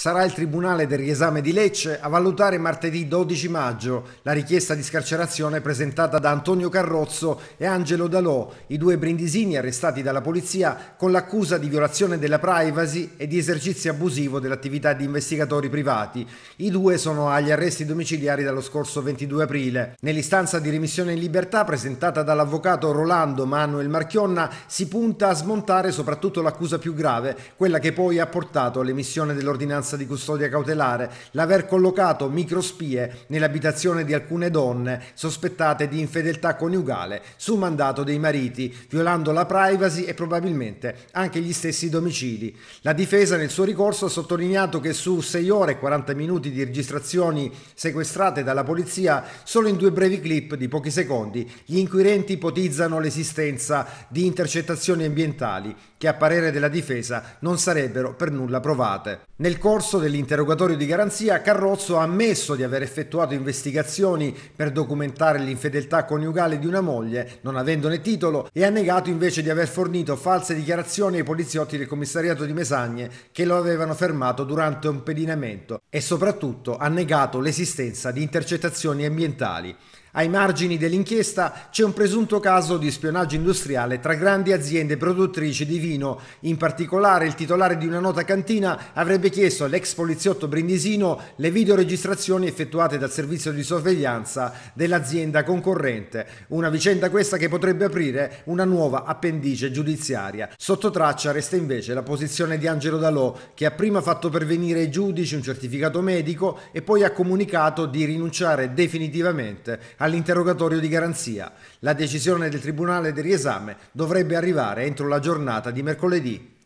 Sarà il Tribunale del riesame di Lecce a valutare martedì 12 maggio la richiesta di scarcerazione presentata da Antonio Carrozzo e Angelo Dalò, i due brindisini arrestati dalla polizia con l'accusa di violazione della privacy e di esercizio abusivo dell'attività di investigatori privati. I due sono agli arresti domiciliari dallo scorso 22 aprile. Nell'istanza di remissione in libertà presentata dall'avvocato Rolando Manuel Marchionna si punta a smontare soprattutto l'accusa più grave, quella che poi ha portato all'emissione dell'ordinanza ordinanza di custodia cautelare, l'aver collocato microspie nell'abitazione di alcune donne sospettate di infedeltà coniugale su mandato dei mariti, violando la privacy e probabilmente anche gli stessi domicili. La difesa nel suo ricorso ha sottolineato che su 6 ore e 40 minuti di registrazioni sequestrate dalla polizia, solo in due brevi clip di pochi secondi, gli inquirenti ipotizzano l'esistenza di intercettazioni ambientali che a parere della difesa non sarebbero per nulla provate. Nel corso corso dell'interrogatorio di garanzia, Carrozzo ha ammesso di aver effettuato investigazioni per documentare l'infedeltà coniugale di una moglie, non avendone titolo, e ha negato invece di aver fornito false dichiarazioni ai poliziotti del commissariato di Mesagne che lo avevano fermato durante un pedinamento e soprattutto ha negato l'esistenza di intercettazioni ambientali. Ai margini dell'inchiesta c'è un presunto caso di spionaggio industriale tra grandi aziende produttrici di vino. In particolare il titolare di una nota cantina avrebbe chiesto all'ex poliziotto brindisino le videoregistrazioni effettuate dal servizio di sorveglianza dell'azienda concorrente. Una vicenda questa che potrebbe aprire una nuova appendice giudiziaria. Sotto traccia resta invece la posizione di Angelo Dalò che ha prima fatto pervenire ai giudici un certificato medico e poi ha comunicato di rinunciare definitivamente all'interrogatorio di garanzia. La decisione del Tribunale del riesame dovrebbe arrivare entro la giornata di mercoledì.